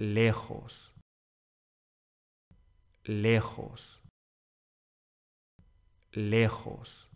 lejos, lejos, lejos.